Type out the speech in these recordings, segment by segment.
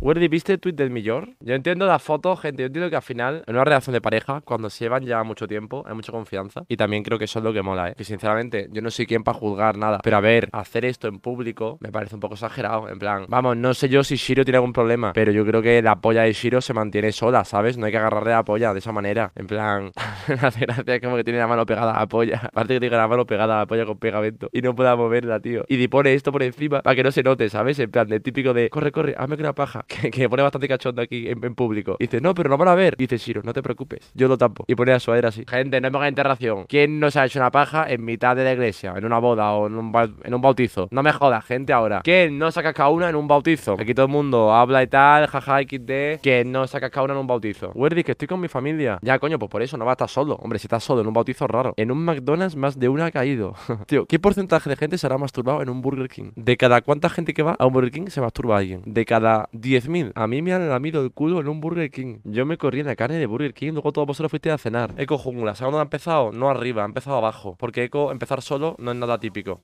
Werdy, ¿viste el tweet del Millor? Yo entiendo la foto, gente. Yo entiendo que al final, en una relación de pareja, cuando se llevan ya mucho tiempo, hay mucha confianza. Y también creo que eso es lo que mola, ¿eh? Que sinceramente, yo no soy quién para juzgar nada. Pero a ver, hacer esto en público me parece un poco exagerado. En plan, vamos, no sé yo si Shiro tiene algún problema. Pero yo creo que la polla de Shiro se mantiene sola, ¿sabes? No hay que agarrarle la polla de esa manera. En plan, hace gracia como que tiene la mano pegada a la polla. Aparte que tiene la mano pegada a polla con pegamento. Y no pueda moverla, tío. Y pone esto por encima para que no se note, ¿sabes? En plan, de típico de corre, corre, hazme una paja. que, pone bastante cachondo aquí en, público. Dice, no, pero no van a ver. Dice, Shiro, no te preocupes. Yo lo tapo. Y pone a su así. Gente, no me hagan interacción. ¿Quién no se ha hecho una paja en mitad de la iglesia? En una boda o en un, en un bautizo. No me jodas, gente, ahora. ¿Quién no se ha una en un bautizo? Aquí todo el mundo habla y tal, jaja, xd. ¿Quién no se ha una en un bautizo? Werdy, que estoy con mi familia. Ya, coño, pues por eso no va a estar solo. Hombre, si estás solo en un bautizo raro. En un McDonald's más de una ha caído. Tío, ¿qué porcentaje de gente se será masturbado en un Burger King? De cada cuánta gente que va a un Burger King se masturba alguien. De cada 10 10.000. A mí me han lamido el culo en un Burger King. Yo me corrí en la carne de Burger King, luego todos vosotros fuiste a cenar. Eco jungla, ¿sabes dónde ha empezado? No arriba, ha empezado abajo. Porque Eco, empezar solo no es nada típico.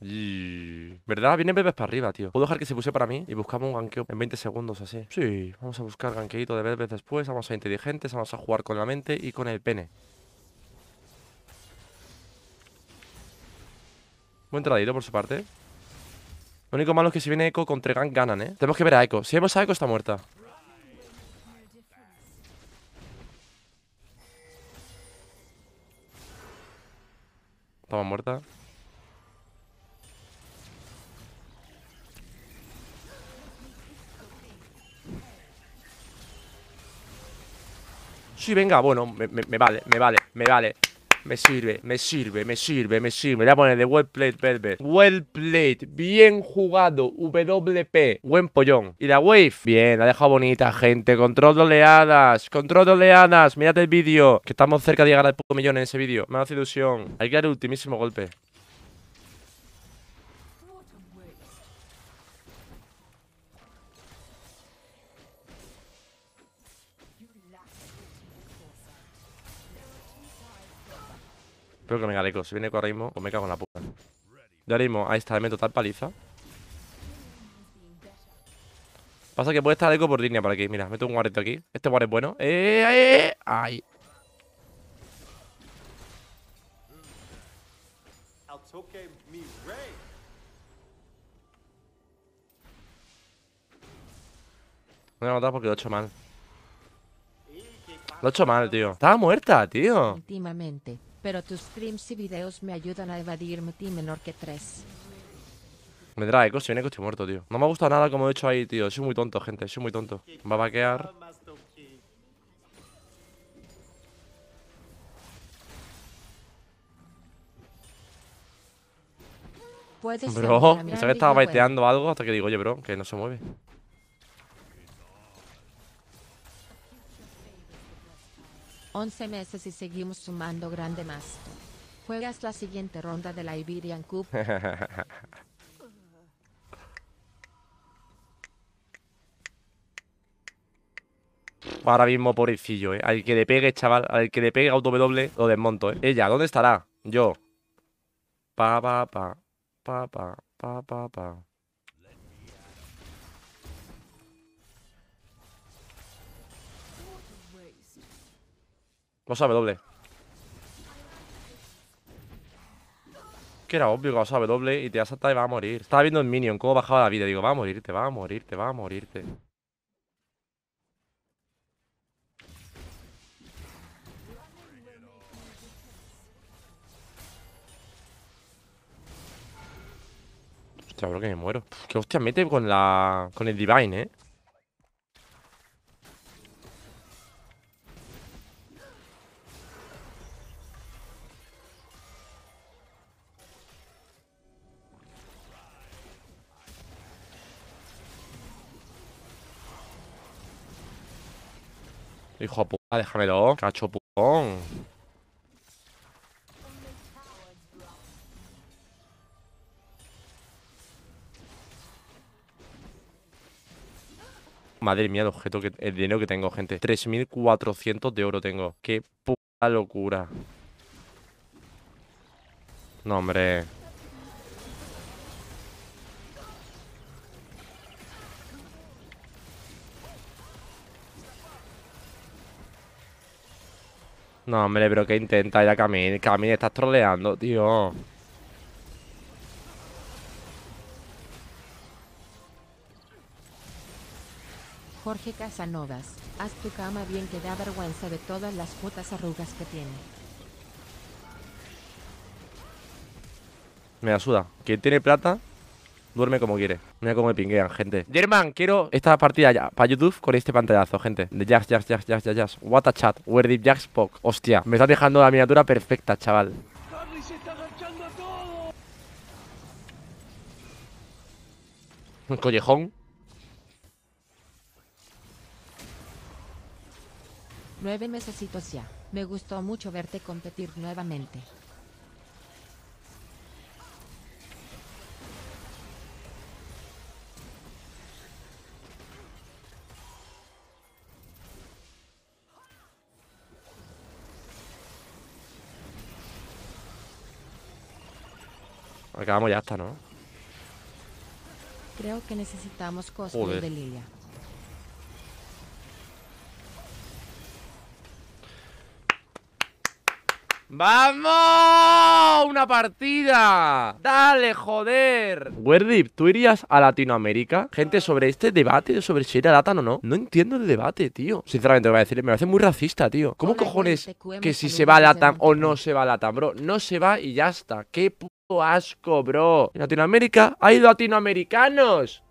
¿Verdad? Vienen bebés para arriba, tío. Puedo dejar que se puse para mí y buscamos un ganqueo en 20 segundos así. Sí, vamos a buscar ganqueito de bebés después. Vamos a ser inteligentes, vamos a jugar con la mente y con el pene. Buen traído por su parte. Lo único malo es que si viene Echo contra Gang ganan, ¿eh? Tenemos que ver a Echo. Si vemos a Echo está muerta. Estaba muerta. Sí, venga, bueno, me, me vale, me vale, me vale me sirve, me sirve, me sirve, me sirve. Le voy a poner de well played, Velvet. Well played, bien jugado, WP, buen pollón. Y la wave, bien, la ha dejado bonita, gente. Control de control de oleadas. Mirad el vídeo, que estamos cerca de llegar al puto millón en ese vídeo. Me hace ilusión. Hay que dar el ultimísimo golpe. Creo que me galeco, Si viene con ahora mismo, pues me cago en la puta. De ahora ahí está, le meto tal paliza. Pasa que puede estar eco por línea por aquí. Mira, meto un guarito aquí. Este guarito es bueno. ¡Eh, eh! eh! ¡Ay! me voy a matar porque lo he hecho mal. Lo he hecho mal, tío. Estaba muerta, tío. Últimamente pero tus streams y videos me ayudan a evadirme mi menor que tres Me trae eco, si viene estoy muerto, tío. No me ha gustado nada como he hecho ahí, tío. Soy muy tonto, gente, soy muy tonto. Va a vaquear. Bro, pensaba que estaba baiteando algo hasta que digo, oye, bro, que no se mueve. 11 meses y seguimos sumando grande más. Juegas la siguiente ronda de la Iberian Cup. Ahora mismo, pobrecillo, eh. Al que le pegue, chaval, al que le pegue auto W, lo desmonto, eh. Ella, ¿dónde estará? Yo. Pa, pa, pa. Pa, pa, pa, pa, pa. Lo sabe doble. Que era obvio que lo sabe doble y te asalta y va a morir. Estaba viendo el minion, cómo bajaba la vida. Digo, va a morirte, va a morirte, va a morirte. Hostia, bro, que me muero. Que hostia mete con la. con el divine, eh. Hijo de puta, déjamelo. Cacho putón. Madre mía, el objeto que el dinero que tengo, gente. 3.400 de oro tengo. Qué puta locura. No, hombre. No, hombre, pero que intenta a Camille. Camille, estás troleando, tío. Jorge Casanovas, haz tu cama bien que da vergüenza de todas las putas arrugas que tiene. Me ayuda. suda. ¿Quién tiene plata? duerme como quiere. Mira cómo me pinguean, gente. German, quiero esta partida ya para YouTube con este pantallazo, gente. De jazz, Jax, Jax, Jax, Jax, What a chat. Where did Jax pop. Hostia, me está dejando la miniatura perfecta, chaval. Un collejón. Nueve meses ya. Me gustó mucho verte competir nuevamente. Acabamos ya hasta, ¿no? Creo que necesitamos cosas de Lilia. ¡Vamos! ¡Una partida! ¡Dale, joder! Werdip, ¿tú irías a Latinoamérica? Gente, sobre este debate, sobre si era Latan o no, no entiendo el debate, tío. Sinceramente, me voy a decir, me parece muy racista, tío. ¿Cómo cojones que si se va a Latam o no se va a Latam, bro? No se va y ya está. ¿Qué asco, bro. En Latinoamérica hay latinoamericanos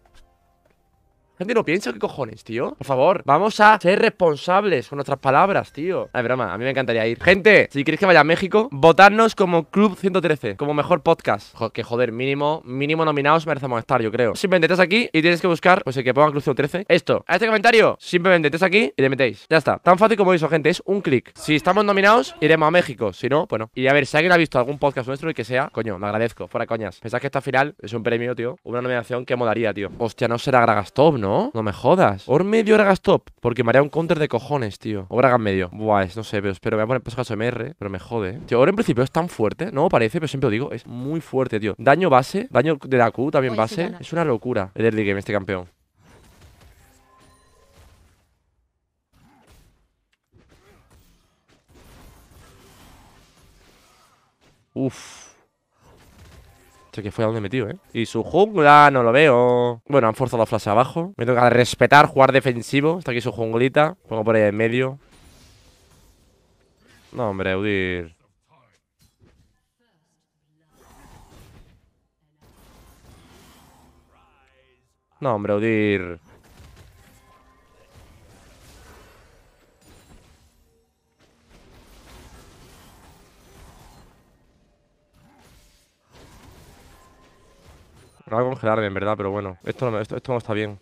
gente no piensa, ¿qué cojones, tío? Por favor, vamos a ser responsables con nuestras palabras, tío. Ay, ah, broma, a mí me encantaría ir. Gente, si queréis que vaya a México, Votarnos como Club 113, como mejor podcast. que joder, mínimo, mínimo nominados merecemos estar, yo creo. Simplemente estás aquí y tienes que buscar, pues el que ponga Club 113. Esto, a este comentario, simplemente estás aquí y le metéis. Ya está, tan fácil como eso, gente, es un clic. Si estamos nominados, iremos a México. Si no, bueno. Y a ver, si alguien ha visto algún podcast nuestro y que sea, coño, me agradezco, fuera coñas. Pensad que esta final es un premio, tío. Una nominación que modaría tío. Hostia, no será Gragastov, ¿no? ¿no? me jodas. Or medio Orgas top. Porque me un counter de cojones, tío. Obragan medio. Buah, no sé, pero espero. Me voy a poner peso MR, pero me jode, Tío, ahora en principio es tan fuerte. No parece, pero siempre lo digo. Es muy fuerte, tío. Daño base. Daño de la Q también base. Es una locura. El early game, este campeón. Uf que fue a donde metido, ¿eh? Y su jungla, no lo veo. Bueno, han forzado la flash abajo. Me toca respetar, jugar defensivo. Está aquí su junglita. Pongo por ahí en medio. No, hombre, Udir. No, hombre, Udir. en verdad, pero bueno, esto esto, esto no está bien.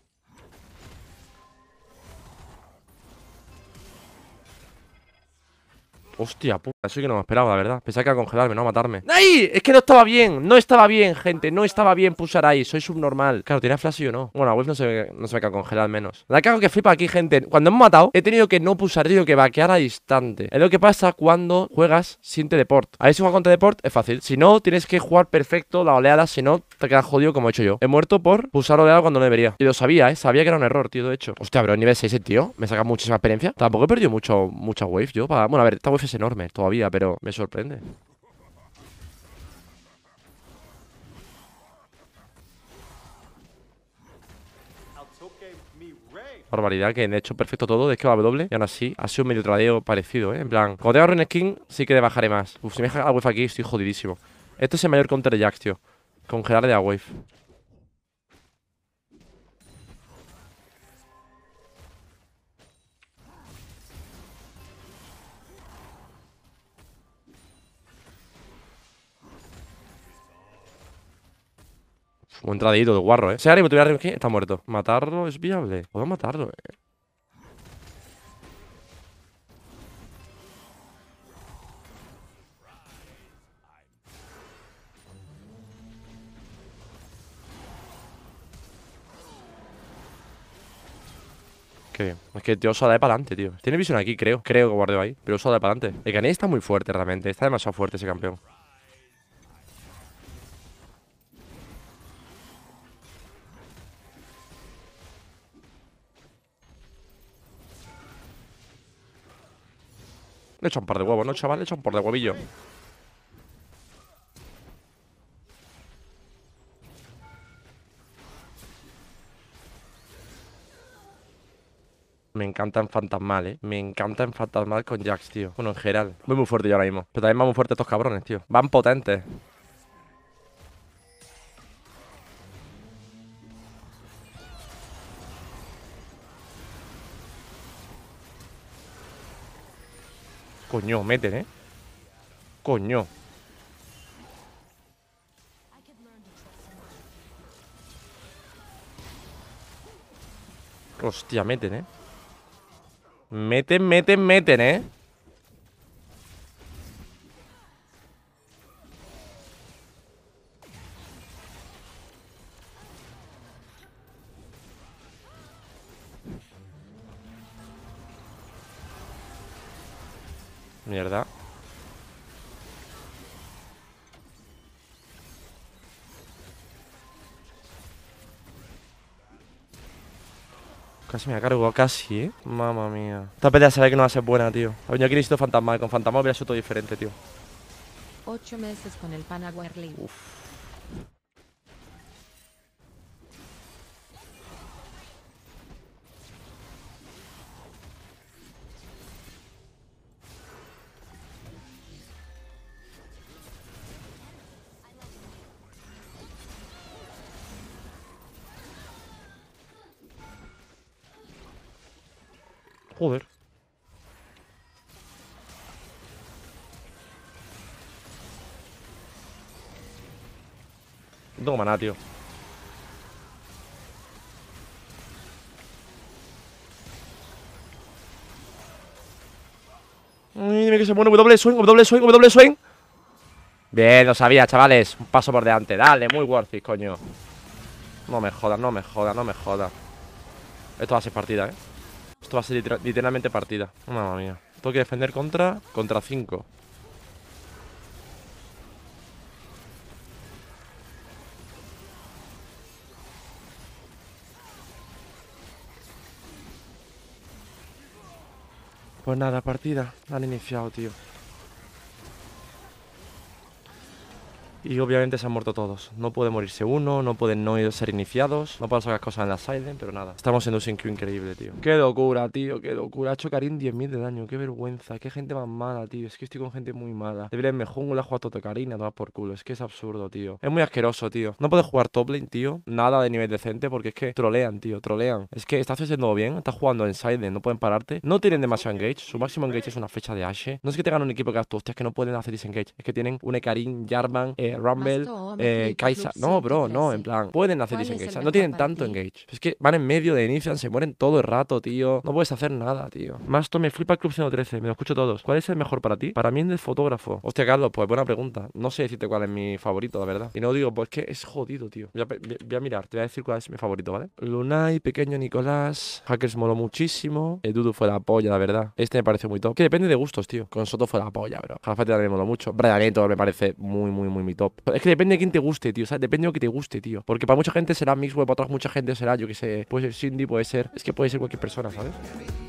Hostia, puta, eso que no me esperaba, la verdad Pensaba que a congelarme, no a matarme ¡Ay! Es que no estaba bien, no estaba bien, gente No estaba bien pulsar ahí, soy subnormal Claro, tiene flash y yo no? Bueno, a no se, me, no se congelar al menos La cago que flipa aquí, gente Cuando hemos matado, he tenido que no pulsar, he que vaquear a distante Es lo que pasa cuando juegas sin teleport A ver si juegas con teleport, es fácil Si no, tienes que jugar perfecto la oleada Si no, te quedas jodido como he hecho yo He muerto por pulsar oleada cuando no debería Y lo sabía, ¿eh? Sabía que era un error, tío, de hecho Hostia, pero nivel 6 eh, tío Me saca muchísima experiencia Tampoco he perdido mucho, mucha wave yo Bueno, a ver, esta wave enorme todavía, pero me sorprende. Normalidad, que han hecho perfecto todo de a doble Y aún así ha sido medio tradeo parecido, ¿eh? En plan, cuando tenga Rune Skin sí que le bajaré más Uf, si me deja la wave aquí estoy jodidísimo Este es el mayor counter de Jax, tío Congelar de la wave Un entradito de guarro, ¿eh? Se ha aquí, está muerto. Matarlo es viable. Podemos matarlo, ¿eh? Qué bien. Es que tío, usa de para adelante, tío. Tiene visión aquí, creo. Creo que guardeo ahí. Pero usa de para adelante. El Gané está muy fuerte, realmente. Está demasiado fuerte ese campeón. echan un par de huevos, ¿no, chaval? Echa un par de huevillo. Me encantan en Fantasmal, eh. Me encanta en Fantasmal con Jax, tío. Bueno, en general. Voy muy fuerte yo ahora mismo. Pero también van muy fuerte estos cabrones, tío. Van potentes. Coño, meten, ¿eh? Coño. Hostia, meten, ¿eh? Meten, meten, meten, ¿eh? Mierda. Casi me ha cargo, casi, ¿eh? Mamma mía. Esta pelea ve que no va a ser buena, tío. ver, yo aquí fantasma. Con fantasma hubiera sido todo diferente, tío. Ocho meses con el Uf. Joder. No tengo maná, tío. Uy, dime que se muere. W swing, W swing, W swing. Bien, lo sabía, chavales. Un paso por delante. Dale, muy worth it, coño. No me jodas, no me jodas, no me jodas. Esto va a ser partida, eh. Esto va a ser literalmente partida. Oh, Mamma mía. Tengo que defender contra... Contra 5. Pues nada, partida. han iniciado, tío. y obviamente se han muerto todos. No puede morirse uno, no pueden no ser iniciados, no pueden sacar cosas en la siden pero nada. Estamos en un queue increíble, tío. Qué locura, tío, qué locura. Ha hecho Karim 10.000 de daño, qué vergüenza, qué gente más mala, tío. Es que estoy con gente muy mala. Debería irme jungla, jugar Toto Karim, a por culo. Es que es absurdo, tío. Es muy asqueroso, tío. No puedes jugar top lane, tío. Nada de nivel decente porque es que trolean, tío, trolean. Es que estás haciendo bien, estás jugando en siden no pueden pararte. No tienen demasiado engage, su máximo engage es una fecha de Ashe. No es que tengan un equipo que hostias, que no pueden hacer engage Es que tienen un Ekarin, Jarvan, eh, Rumble, eh, Kaisa. No, bro, no, en plan, pueden hacer disengage. No tienen tanto engage. Es que van en medio de inician, se mueren todo el rato, tío. No puedes hacer nada, tío. Masto, me flipa el Club 113, me lo escucho todos. ¿Cuál es el mejor para ti? Para mí es el fotógrafo. Hostia, Carlos, pues buena pregunta. No sé decirte cuál es mi favorito, la verdad. Y no digo, pues que es jodido, tío. Voy a, mirar, te voy a decir cuál es mi favorito, ¿vale? Lunay, pequeño Nicolás, Hackers moló muchísimo. El eh, Dudu fue la polla, la verdad. Este me parece muy top. Que depende de gustos, tío. Con Soto fue la polla, bro. Jafate también moló mucho. me parece muy, muy, muy muy es que depende de quién te guste, tío. O sea, depende de lo que te guste, tío. Porque para mucha gente será Mixweb, para otras mucha gente será, yo que sé, puede ser Cindy, puede ser. Es que puede ser cualquier persona, ¿sabes?